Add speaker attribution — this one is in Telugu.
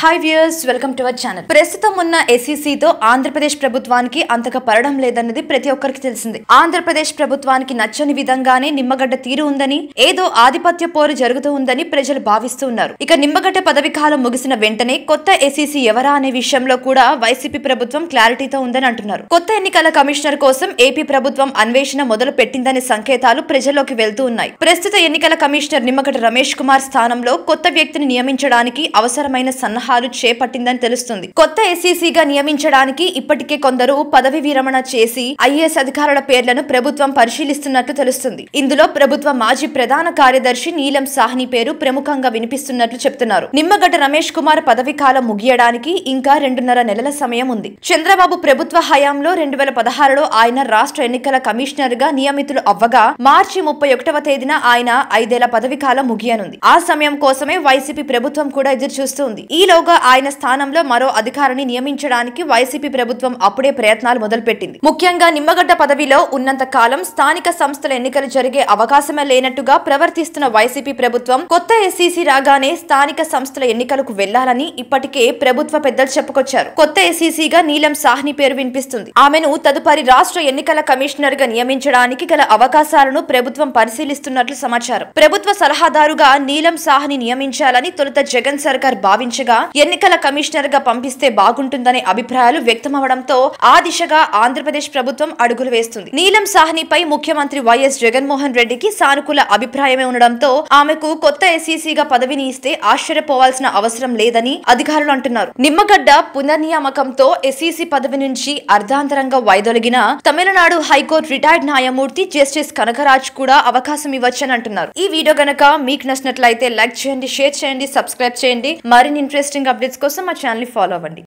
Speaker 1: hi viewers
Speaker 2: welcome to our channel ప్రస్తుతం ఉన్న ఎస్ఈసీతో e ఆంధ్రప్రదేశ్ ప్రభుత్వానికి అంతగా పడడం లేదన్నది ప్రతి ఒక్కరికి తెలిసింది ఆంధ్రప్రదేశ్ ప్రభుత్వానికి నచ్చని విధంగానే నిమ్మగడ్డ తీరు ఉందని ఏదో ఆధిపత్య పోరు జరుగుతూ ఉందని ప్రజలు భావిస్తూ ఉన్నారు ఇక నిమ్మగడ్డ పదవి కాలం ముగిసిన వెంటనే కొత్త ఎస్ఈసీ e ఎవరా అనే విషయంలో కూడా వైసీపీ ప్రభుత్వం క్లారిటీతో ఉందని అంటున్నారు కొత్త ఎన్నికల కమిషనర్ కోసం ఏపీ ప్రభుత్వం అన్వేషణ మొదలు పెట్టిందనే సంకేతాలు ప్రజల్లోకి వెళ్తూ ఉన్నాయి ప్రస్తుత ఎన్నికల కమిషనర్ నిమ్మగడ్డ రమేష్ కుమార్ స్థానంలో కొత్త వ్యక్తిని నియమించడానికి అవసరమైన సన్నహ సలహాలు చేపట్టిందని తెలుస్తుంది కొత్త ఎస్ఈసిగా e నియమించడానికి ఇప్పటికే కొందరు పదవి విరమణ చేసి ఐఏఎస్ అధికారుల పేర్లను ప్రభుత్వం పరిశీలిస్తున్నట్లు తెలుస్తుంది ఇందులో ప్రభుత్వ మాజీ ప్రధాన కార్యదర్శి నీలం సాహ్ని పేరు ప్రముఖంగా వినిపిస్తున్నట్లు చెప్తున్నారు నిమ్మగడ్డ రమేష్ కుమార్ పదవి కాలం ముగియడానికి ఇంకా రెండున్నర నెలల సమయం ఉంది చంద్రబాబు ప్రభుత్వ హయాంలో రెండు వేల పదహారులో ఆయన రాష్ట్ర ఎన్నికల కమిషనర్ గా నియమితులు అవ్వగా మార్చి ముప్పై ఒకటవ తేదీన ఆయన ఐదేళ్ల పదవి కాలం ముగియనుంది ఆ సమయం కోసమే వైసీపీ ప్రభుత్వం కూడా ఎదురు చూస్తుంది ఈలో ఈలోగా ఆయన స్థానంలో మరో అధికారిని నియమించడానికి వైసీపీ ప్రభుత్వం అప్పుడే ప్రయత్నాలు మొదలుపెట్టింది ముఖ్యంగా నిమ్మగడ్డ పదవిలో ఉన్నంత కాలం స్థానిక సంస్థల ఎన్నికలు జరిగే అవకాశమే లేనట్టుగా ప్రవర్తిస్తున్న వైసీపీ ప్రభుత్వం కొత్త ఎస్సీసీ e రాగానే స్థానిక సంస్థల ఎన్నికలకు వెళ్లాలని ఇప్పటికే ప్రభుత్వ పెద్దలు చెప్పుకొచ్చారు కొత్త ఎస్సీసీగా e నీలం సాహ్ని పేరు వినిపిస్తుంది ఆమెను తదుపరి రాష్ట్ర ఎన్నికల కమిషనర్ గా నియమించడానికి గల అవకాశాలను ప్రభుత్వం పరిశీలిస్తున్నట్లు సమాచారం ప్రభుత్వ సలహాదారుగా నీలం సాహ్ని నియమించాలని తొలుత జగన్ సర్కార్ భావించగా ఎన్నికల కమిషనర్ గా పంపిస్తే బాగుంటుందనే అభిప్రాయాలు వ్యక్తమవడంతో ఆ దిశగా ఆంధ్రప్రదేశ్ ప్రభుత్వం అడుగులు వేస్తుంది నీలం సాహ్నిపై ముఖ్యమంత్రి వైఎస్ జగన్మోహన్ రెడ్డికి సానుకూల అభిప్రాయమే ఉండడంతో ఆమెకు కొత్త గా పదవిని ఇస్తే ఆశ్చర్యపోవాల్సిన అవసరం లేదని అధికారులు అంటున్నారు నిమ్మగడ్డ పునర్నియామకంతో ఎస్ఈసీ పదవి నుంచి అర్ధాంతరంగా వైదొలిగిన తమిళనాడు హైకోర్టు రిటైర్డ్ న్యాయమూర్తి జస్టిస్ కనకరాజ్ కూడా అవకాశం ఇవ్వచ్చని అంటున్నారు ఈ వీడియో గనక మీకు నచ్చినట్లయితే లైక్ చేయండి షేర్ చేయండి సబ్స్క్రైబ్ చేయండి మరిన్ని ఇంట్రెస్టింగ్ ఇంట్రెస్టింగ్ అప్డేట్స్ కోసం మా ఛానల్ని
Speaker 1: ఫాలో అవ్వండి